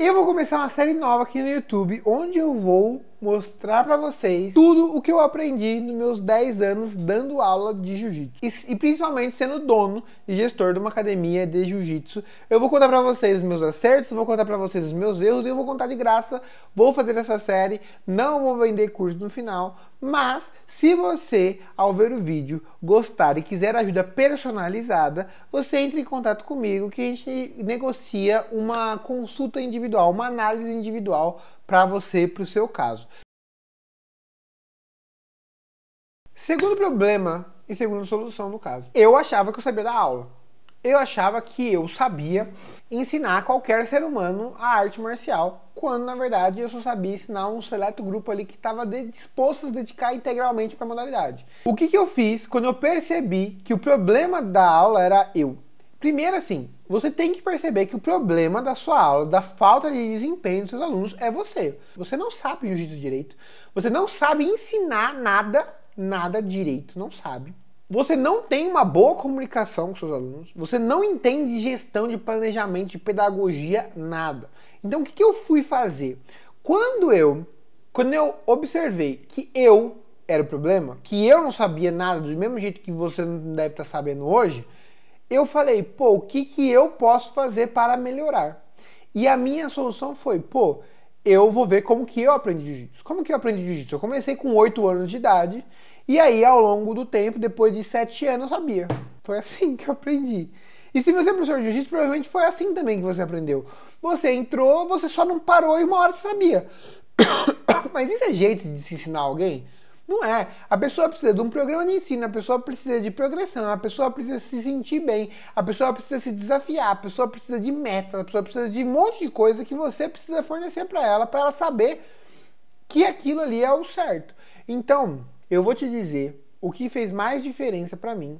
Eu vou começar uma série nova aqui no YouTube, onde eu vou mostrar para vocês tudo o que eu aprendi nos meus 10 anos dando aula de jiu-jitsu. E, e, principalmente sendo dono e gestor de uma academia de jiu-jitsu. Eu vou contar para vocês os meus acertos, vou contar para vocês os meus erros e eu vou contar de graça. Vou fazer essa série, não vou vender curso no final, mas se você, ao ver o vídeo, gostar e quiser ajuda personalizada, você entre em contato comigo que a gente negocia uma consulta individual, uma análise individual para você, para o seu caso. Segundo problema e segunda solução no caso. Eu achava que eu sabia da aula. Eu achava que eu sabia ensinar qualquer ser humano a arte marcial, quando na verdade eu só sabia ensinar um seleto grupo ali que estava disposto a se dedicar integralmente para a modalidade. O que, que eu fiz quando eu percebi que o problema da aula era eu? Primeiro, assim, você tem que perceber que o problema da sua aula, da falta de desempenho dos seus alunos, é você. Você não sabe jiu-jitsu direito, você não sabe ensinar nada, nada direito, não sabe você não tem uma boa comunicação com seus alunos, você não entende gestão de planejamento, de pedagogia, nada. Então o que, que eu fui fazer? Quando eu, quando eu observei que eu era o problema, que eu não sabia nada do mesmo jeito que você não deve estar sabendo hoje, eu falei, pô, o que, que eu posso fazer para melhorar? E a minha solução foi, pô, eu vou ver como que eu aprendi jiu-jitsu. Como que eu aprendi jiu-jitsu? Eu comecei com 8 anos de idade e aí, ao longo do tempo, depois de sete anos, eu sabia. Foi assim que eu aprendi. E se você é professor de jiu-jitsu, provavelmente foi assim também que você aprendeu. Você entrou, você só não parou e uma hora você sabia. Mas isso é jeito de se ensinar alguém? Não é. A pessoa precisa de um programa de ensino, a pessoa precisa de progressão, a pessoa precisa se sentir bem, a pessoa precisa se desafiar, a pessoa precisa de meta, a pessoa precisa de um monte de coisa que você precisa fornecer para ela, para ela saber que aquilo ali é o certo. Então, eu vou te dizer o que fez mais diferença para mim,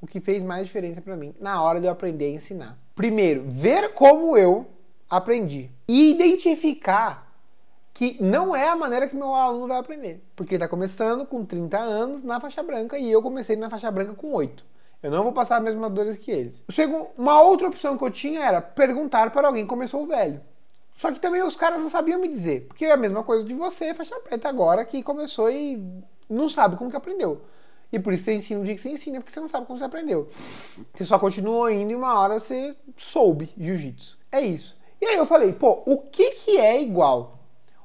o que fez mais diferença para mim na hora de eu aprender a ensinar. Primeiro, ver como eu aprendi e identificar que não é a maneira que meu aluno vai aprender, porque ele está começando com 30 anos na faixa branca e eu comecei na faixa branca com 8. Eu não vou passar a mesma dor que eles. Uma outra opção que eu tinha era perguntar para alguém que começou velho. Só que também os caras não sabiam me dizer, porque é a mesma coisa de você, faixa preta agora, que começou e não sabe como que aprendeu. E por isso você ensina o dia que você ensina, porque você não sabe como você aprendeu. Você só continuou indo e uma hora você soube jiu-jitsu. É isso. E aí eu falei, pô, o que que é igual?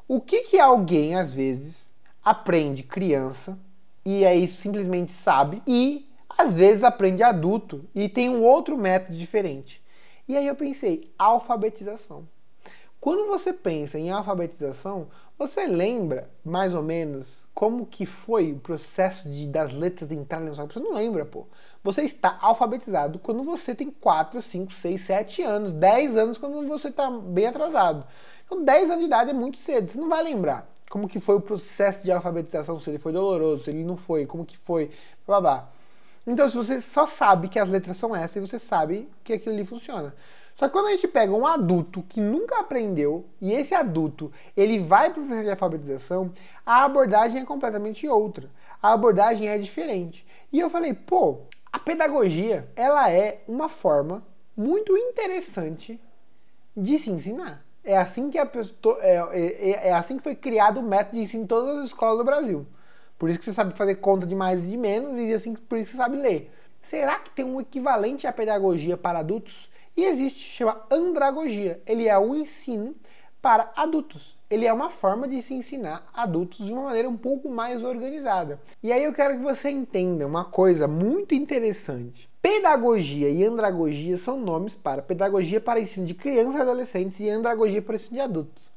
O que que alguém, às vezes, aprende criança e aí simplesmente sabe e às vezes aprende adulto e tem um outro método diferente. E aí eu pensei, alfabetização. Quando você pensa em alfabetização, você lembra mais ou menos como que foi o processo de, das letras entrarem na sua Você não lembra, pô. Você está alfabetizado quando você tem 4, 5, 6, 7 anos, 10 anos quando você está bem atrasado. Então 10 anos de idade é muito cedo, você não vai lembrar como que foi o processo de alfabetização, se ele foi doloroso, se ele não foi, como que foi, blá blá. Então se você só sabe que as letras são essas e você sabe que aquilo ali funciona. Só que quando a gente pega um adulto que nunca aprendeu e esse adulto ele vai para o processo de alfabetização, a abordagem é completamente outra. A abordagem é diferente. E eu falei, pô, a pedagogia ela é uma forma muito interessante de se ensinar. É assim que a pessoa, é, é, é, é assim que foi criado o método de ensino em todas as escolas do Brasil. Por isso que você sabe fazer conta de mais e de menos e assim por isso que você sabe ler. Será que tem um equivalente à pedagogia para adultos? E existe, chama andragogia. Ele é o ensino para adultos. Ele é uma forma de se ensinar adultos de uma maneira um pouco mais organizada. E aí eu quero que você entenda uma coisa muito interessante. Pedagogia e andragogia são nomes para pedagogia para ensino de crianças e adolescentes e andragogia para ensino de adultos.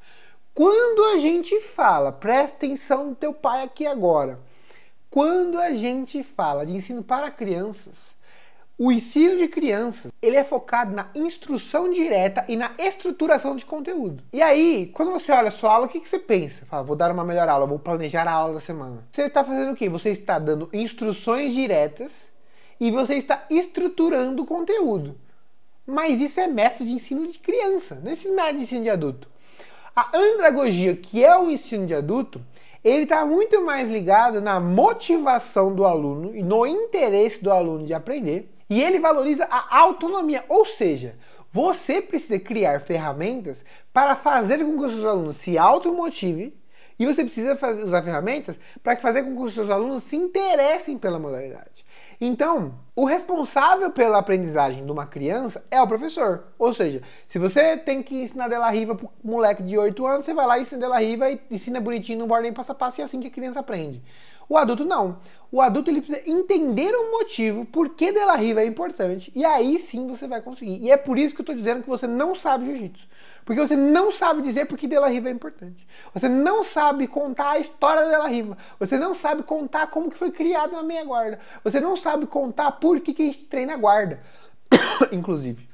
Quando a gente fala, presta atenção no teu pai aqui agora. Quando a gente fala de ensino para crianças, o ensino de crianças, ele é focado na instrução direta e na estruturação de conteúdo. E aí, quando você olha a sua aula, o que, que você pensa? Fala, vou dar uma melhor aula, vou planejar a aula da semana. Você está fazendo o quê? Você está dando instruções diretas e você está estruturando o conteúdo. Mas isso é método de ensino de criança, não é de ensino de adulto. A andragogia, que é o ensino de adulto, ele está muito mais ligado na motivação do aluno e no interesse do aluno de aprender e ele valoriza a autonomia, ou seja, você precisa criar ferramentas para fazer com que os seus alunos se automotivem e você precisa fazer, usar ferramentas para fazer com que os seus alunos se interessem pela modalidade. Então, o responsável pela aprendizagem de uma criança é o professor. Ou seja, se você tem que ensinar Della Riva para moleque de 8 anos, você vai lá e ensina Della Riva e ensina bonitinho no boarding passo a passo e é assim que a criança aprende. O adulto não. O adulto ele precisa entender o motivo por que Della Riva é importante e aí sim você vai conseguir. E é por isso que eu estou dizendo que você não sabe jiu-jitsu. Porque você não sabe dizer por que Della Riva é importante. Você não sabe contar a história dela Della Riva. Você não sabe contar como que foi criada a meia guarda. Você não sabe contar por que, que a gente treina guarda, inclusive.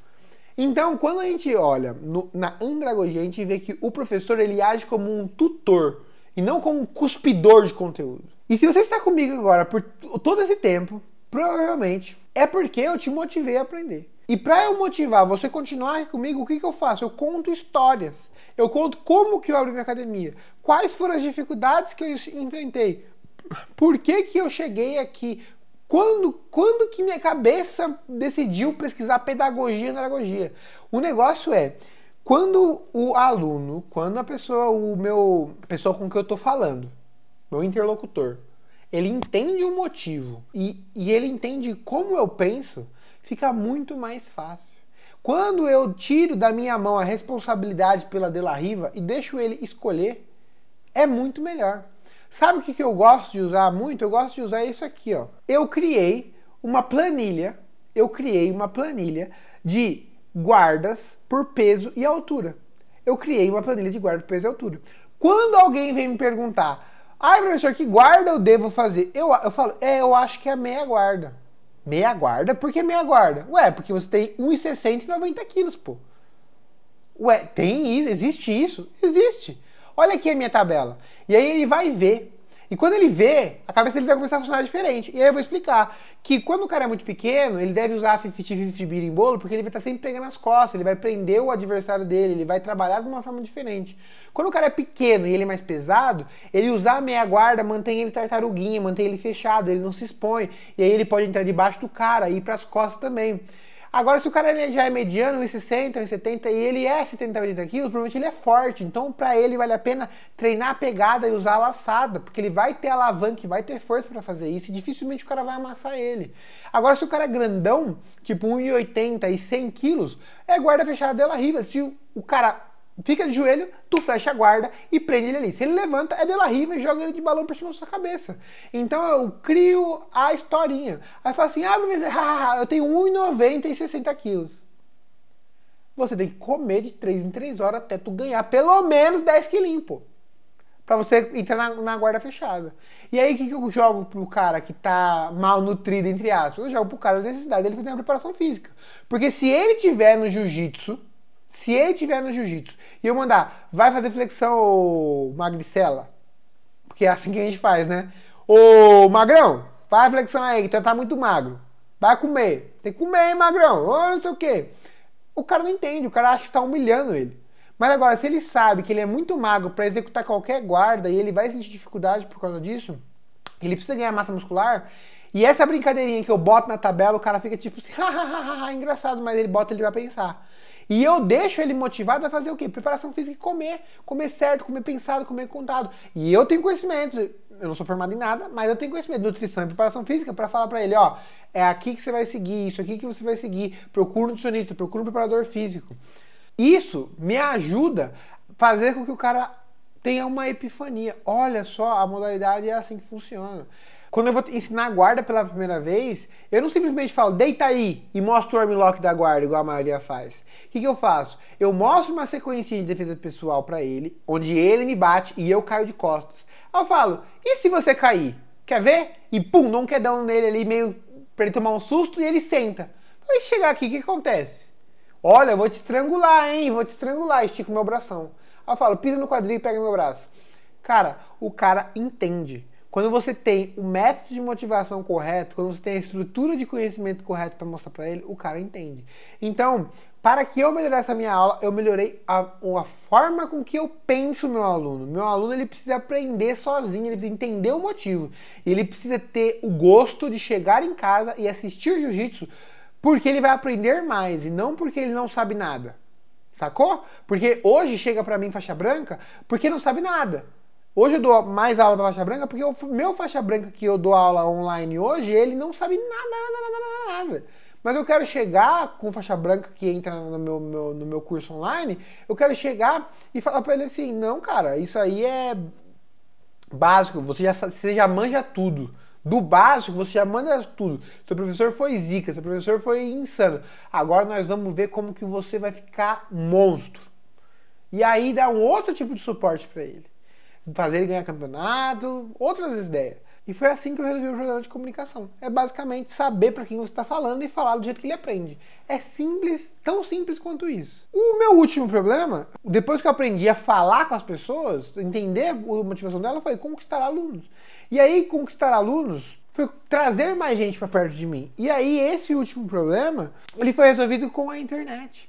Então, quando a gente olha no, na andragogia, a gente vê que o professor ele age como um tutor e não como um cuspidor de conteúdo. E se você está comigo agora por todo esse tempo, provavelmente é porque eu te motivei a aprender. E para eu motivar você continuar comigo, o que, que eu faço? Eu conto histórias. Eu conto como que eu abri minha academia, quais foram as dificuldades que eu enfrentei, por que, que eu cheguei aqui, quando, quando que minha cabeça decidiu pesquisar pedagogia na pedagogia? O negócio é, quando o aluno, quando a pessoa, o meu, a pessoa com que eu estou falando, meu interlocutor, ele entende o motivo e, e ele entende como eu penso, fica muito mais fácil. Quando eu tiro da minha mão a responsabilidade pela Della Riva e deixo ele escolher, é muito melhor. Sabe o que, que eu gosto de usar muito? Eu gosto de usar isso aqui, ó. Eu criei uma planilha, eu criei uma planilha de guardas por peso e altura. Eu criei uma planilha de guarda por peso e altura. Quando alguém vem me perguntar, ai ah, professor, que guarda eu devo fazer? Eu, eu falo, é, eu acho que é a meia guarda. Meia guarda? Por que meia guarda? Ué, porque você tem 1,60 e 90 quilos, pô. Ué, tem isso? Existe isso? Existe. Olha aqui a minha tabela. E aí ele vai ver. E quando ele vê, a cabeça dele vai começar a funcionar diferente. E aí eu vou explicar que quando o cara é muito pequeno, ele deve usar 50 em bolo porque ele vai estar tá sempre pegando as costas, ele vai prender o adversário dele, ele vai trabalhar de uma forma diferente. Quando o cara é pequeno e ele é mais pesado, ele usar a meia guarda mantém ele tartaruguinha, mantém ele fechado, ele não se expõe. E aí ele pode entrar debaixo do cara e ir para as costas também. Agora, se o cara ele já é mediano, 1,60, 1,70 e ele é 70, 80 quilos, provavelmente ele é forte. Então, para ele, vale a pena treinar a pegada e usar a laçada, porque ele vai ter alavanca, vai ter força para fazer isso e dificilmente o cara vai amassar ele. Agora, se o cara é grandão, tipo 1,80 e 100 quilos, é guarda fechada dela riva. Se o cara fica de joelho, tu fecha a guarda e prende ele ali. Se ele levanta, é de la e joga ele de balão pra cima da sua cabeça. Então eu crio a historinha. Aí fala assim, ah, professor, ah, eu tenho 1,90 e 60 quilos. Você tem que comer de 3 em 3 horas até tu ganhar pelo menos 10 quilinhos, pô. Pra você entrar na, na guarda fechada. E aí, o que, que eu jogo pro cara que tá mal nutrido, entre aspas? Eu jogo pro cara a necessidade dele fazer uma preparação física. Porque se ele tiver no jiu-jitsu, se ele tiver no jiu-jitsu e eu mandar, vai fazer flexão, magricela, porque é assim que a gente faz, né? Ô, magrão, faz flexão aí, que tu tá muito magro. Vai comer. Tem que comer, hein, magrão? Ou não sei o quê. O cara não entende, o cara acha que tá humilhando ele. Mas agora, se ele sabe que ele é muito magro para executar qualquer guarda e ele vai sentir dificuldade por causa disso, ele precisa ganhar massa muscular. E essa brincadeirinha que eu boto na tabela, o cara fica tipo assim, engraçado, mas ele bota, ele vai pensar. E eu deixo ele motivado a fazer o quê? Preparação física e comer. Comer certo, comer pensado, comer contado. E eu tenho conhecimento, eu não sou formado em nada, mas eu tenho conhecimento de nutrição e preparação física para falar para ele, ó, é aqui que você vai seguir, isso aqui que você vai seguir. Procura um nutricionista, procura um preparador físico. Isso me ajuda a fazer com que o cara tenha uma epifania. Olha só, a modalidade é assim que funciona. Quando eu vou ensinar a guarda pela primeira vez, eu não simplesmente falo, deita aí e mostro o armlock da guarda, igual a maioria faz. O que, que eu faço? Eu mostro uma sequência de defesa pessoal para ele, onde ele me bate e eu caio de costas. Aí eu falo, e se você cair? Quer ver? E pum, não quer quedão nele ali, meio para ele tomar um susto e ele senta. ele chegar aqui, o que acontece? Olha, eu vou te estrangular, hein? Vou te estrangular, estico meu bração. Aí eu falo, pisa no quadril e pega meu braço. Cara, o cara entende. Quando você tem o método de motivação correto, quando você tem a estrutura de conhecimento correto para mostrar para ele, o cara entende. Então, para que eu melhorasse a minha aula, eu melhorei a, a forma com que eu penso meu aluno. Meu aluno ele precisa aprender sozinho, ele precisa entender o motivo. Ele precisa ter o gosto de chegar em casa e assistir jiu-jitsu porque ele vai aprender mais e não porque ele não sabe nada. Sacou? Porque hoje chega para mim faixa branca porque não sabe nada. Hoje eu dou mais aula para faixa branca porque o meu faixa branca que eu dou aula online hoje, ele não sabe nada, nada, nada, nada. nada. Mas eu quero chegar com faixa branca que entra no meu, meu no meu curso online, eu quero chegar e falar para ele assim: não, cara, isso aí é básico, você já, você já manja tudo. Do básico, você já manda tudo. Seu professor foi zica, seu professor foi insano. Agora nós vamos ver como que você vai ficar monstro. E aí dá um outro tipo de suporte para ele fazer ele ganhar campeonato, outras ideias. E foi assim que eu resolvi o problema de comunicação. É basicamente saber para quem você está falando e falar do jeito que ele aprende. É simples, tão simples quanto isso. O meu último problema, depois que eu aprendi a falar com as pessoas, entender a motivação dela, foi conquistar alunos. E aí, conquistar alunos foi trazer mais gente para perto de mim. E aí, esse último problema, ele foi resolvido com a internet.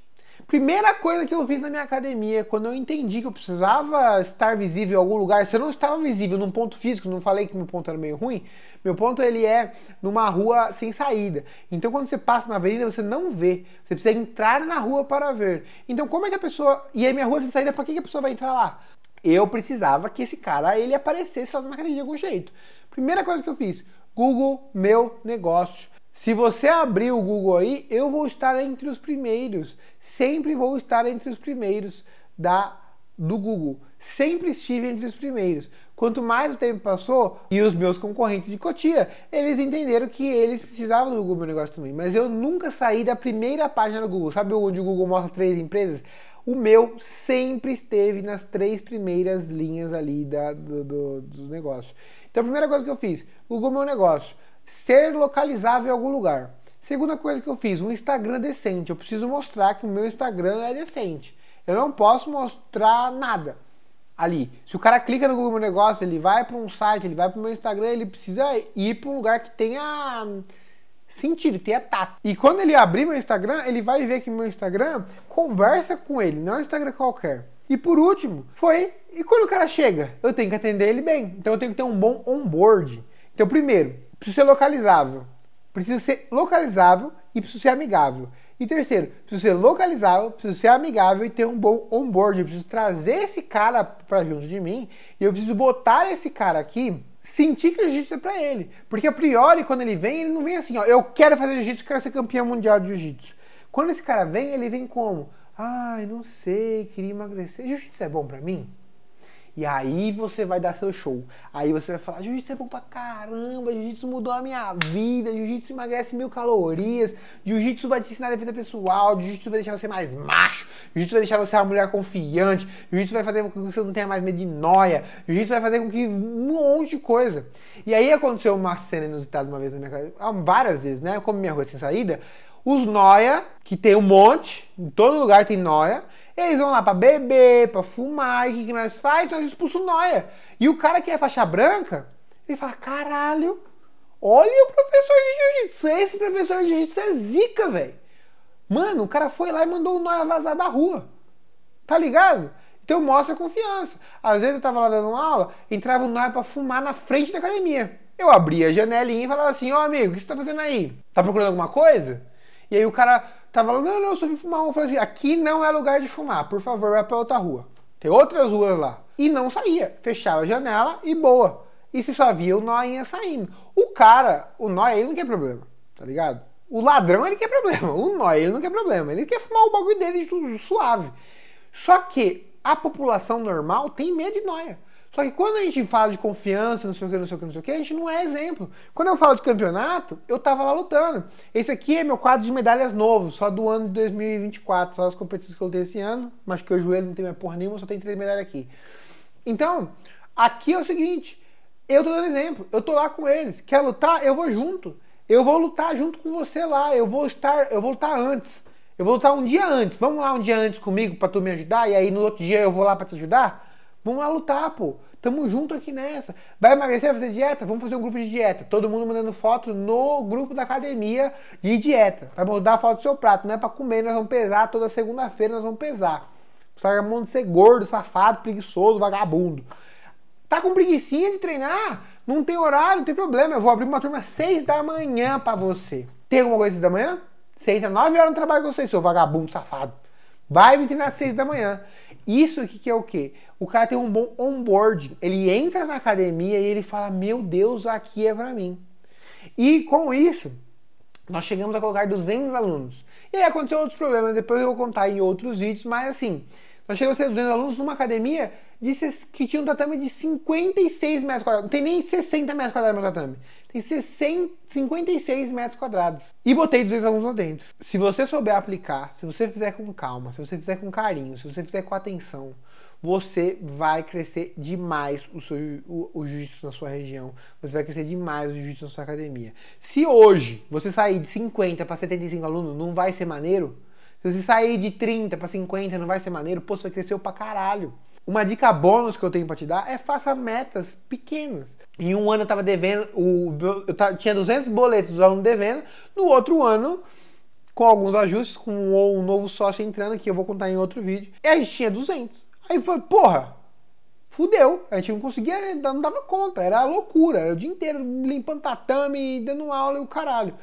Primeira coisa que eu fiz na minha academia, quando eu entendi que eu precisava estar visível em algum lugar, se eu não estava visível num ponto físico, não falei que meu ponto era meio ruim, meu ponto ele é numa rua sem saída. Então quando você passa na avenida, você não vê. Você precisa entrar na rua para ver. Então como é que a pessoa. E aí minha rua sem saída, para que a pessoa vai entrar lá? Eu precisava que esse cara ele aparecesse lá na academia de algum jeito. Primeira coisa que eu fiz, Google meu negócio. Se você abrir o Google aí, eu vou estar entre os primeiros. Sempre vou estar entre os primeiros da do Google. Sempre estive entre os primeiros. Quanto mais o tempo passou e os meus concorrentes de Cotia, eles entenderam que eles precisavam do Google Meu Negócio também. Mas eu nunca saí da primeira página do Google. Sabe onde o Google mostra três empresas? O meu sempre esteve nas três primeiras linhas ali da, do, do, dos negócios. Então a primeira coisa que eu fiz, Google é Meu Negócio ser localizável em algum lugar. Segunda coisa que eu fiz, um Instagram decente. Eu preciso mostrar que o meu Instagram é decente. Eu não posso mostrar nada ali. Se o cara clica no Google Meu Negócio, ele vai para um site, ele vai para o meu Instagram, ele precisa ir para um lugar que tenha sentido, que tenha tato. E quando ele abrir meu Instagram, ele vai ver que meu Instagram conversa com ele, não é um Instagram qualquer. E por último, foi. E quando o cara chega, eu tenho que atender ele bem. Então eu tenho que ter um bom onboard. Então, primeiro, Preciso ser localizável. precisa ser localizável e precisa ser amigável. E terceiro, precisa ser localizável, precisa ser amigável e ter um bom onboard. Eu preciso trazer esse cara para junto de mim e eu preciso botar esse cara aqui, sentir que o jiu-jitsu é para ele. Porque a priori, quando ele vem, ele não vem assim, ó, eu quero fazer jiu-jitsu, quero ser campeão mundial de jiu-jitsu. Quando esse cara vem, ele vem como? Ai, ah, não sei, queria emagrecer. Jiu-jitsu é bom para mim? E aí você vai dar seu show. Aí você vai falar: jiu-jitsu é bom pra caramba, jiu-jitsu mudou a minha vida, jiu-jitsu emagrece mil calorias, jiu-jitsu vai te ensinar a vida pessoal, jiu-jitsu vai deixar você mais macho, jiu-jitsu vai deixar você uma mulher confiante, jiu-jitsu vai fazer com que você não tenha mais medo de noia, jiu-jitsu vai fazer com que um monte de coisa. E aí aconteceu uma cena inusitada uma vez na minha casa, ah, várias vezes, né? Como minha rua sem saída, os noia, que tem um monte, em todo lugar tem noia eles vão lá para beber, para fumar, e o que, que nós faz? Nós então expulsamos noia. E o cara que é faixa branca, ele fala: caralho, olha o professor de jiu-jitsu. Esse professor de jiu-jitsu é zica, velho. Mano, o cara foi lá e mandou o noia vazar da rua. Tá ligado? Então mostra confiança. Às vezes eu tava lá dando aula, entrava o noia pra fumar na frente da academia. Eu abria a janelinha e falava assim: Ó, oh, amigo, o que você tá fazendo aí? Tá procurando alguma coisa? E aí o cara Tava lá, não, não, só vim fumar um. Eu falei assim, aqui não é lugar de fumar, por favor, vai pra outra rua. Tem outras ruas lá. E não saía. Fechava a janela e boa. E se só via o noinha saindo. O cara, o Noia ele não quer problema, tá ligado? O ladrão, ele quer problema. O Noia ele não quer problema. Ele quer fumar o bagulho dele de tudo, suave. Só que a população normal tem medo de nóia. Só que quando a gente fala de confiança, não sei o que, não sei o que, não sei o que, a gente não é exemplo. Quando eu falo de campeonato, eu tava lá lutando. Esse aqui é meu quadro de medalhas novo, só do ano de 2024, só as competições que eu lutei esse ano, mas que o joelho não tem mais porra nenhuma, só tem três medalhas aqui. Então, aqui é o seguinte, eu tô dando exemplo, eu tô lá com eles. Quer lutar? Eu vou junto. Eu vou lutar junto com você lá, eu vou estar, eu vou lutar antes. Eu vou lutar um dia antes. Vamos lá um dia antes comigo para tu me ajudar e aí no outro dia eu vou lá para te ajudar? Vamos lá lutar, pô. Tamo junto aqui nessa. Vai emagrecer, vai fazer dieta? Vamos fazer um grupo de dieta. Todo mundo mandando foto no grupo da academia de dieta. Vai mandar a foto do seu prato. Não é pra comer, nós vamos pesar. Toda segunda-feira nós vamos pesar. Você tá mundo ser gordo, safado, preguiçoso, vagabundo. Tá com preguiçinha de treinar? Não tem horário, não tem problema. Eu vou abrir uma turma às seis da manhã para você. Tem alguma coisa às da manhã? Você entra nove horas no trabalho com você, seu vagabundo safado. Vai me treinar às seis da manhã. Isso aqui que é o quê? O cara tem um bom onboarding. Ele entra na academia e ele fala: Meu Deus, aqui é para mim. E com isso, nós chegamos a colocar 200 alunos. E aí aconteceu outros problemas, depois eu vou contar em outros vídeos, mas assim, nós chegamos a ter 200 alunos numa academia de, que tinha um tatame de 56 metros quadrados, não tem nem 60 metros quadrados no tatame tem 60, 56 metros quadrados. E botei 200 alunos lá dentro. Se você souber aplicar, se você fizer com calma, se você fizer com carinho, se você fizer com atenção, você vai crescer demais o, seu, o, o jiu-jitsu na sua região. Você vai crescer demais o jiu-jitsu na sua academia. Se hoje você sair de 50 para 75 alunos, não vai ser maneiro? Se você sair de 30 para 50, não vai ser maneiro? Pô, você cresceu pra caralho. Uma dica bônus que eu tenho para te dar é faça metas pequenas. Em um ano eu tava devendo, o, eu tava, tinha 200 boletos dos alunos devendo, no outro ano, com alguns ajustes, com um, um novo sócio entrando, que eu vou contar em outro vídeo, e a gente tinha 200. Aí foi, porra, fudeu. A gente não conseguia, não dava conta, era loucura, era o dia inteiro limpando tatame, dando aula e o caralho.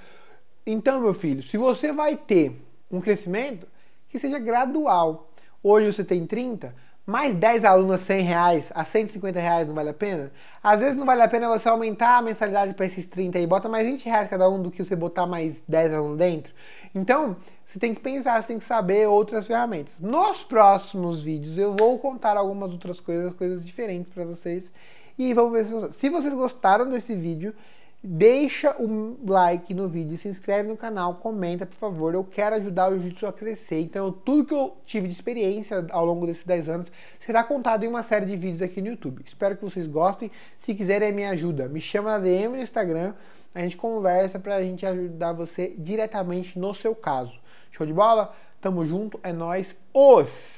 Então, meu filho, se você vai ter um crescimento, que seja gradual. Hoje você tem 30, mais 10 alunos a 100 reais, a 150 reais não vale a pena? Às vezes não vale a pena você aumentar a mensalidade para esses 30 e bota mais 20 reais cada um do que você botar mais 10 alunos dentro. Então, você tem que pensar, você tem que saber outras ferramentas. Nos próximos vídeos eu vou contar algumas outras coisas, coisas diferentes para vocês. E vamos ver se, se vocês gostaram desse vídeo. Deixa o like no vídeo, se inscreve no canal, comenta por favor. Eu quero ajudar o Jiu-Jitsu a crescer. Então, tudo que eu tive de experiência ao longo desses 10 anos será contado em uma série de vídeos aqui no YouTube. Espero que vocês gostem. Se quiserem, me ajuda. Me chama na DM no Instagram. A gente conversa para a gente ajudar você diretamente no seu caso. Show de bola? Tamo junto, é nós. Os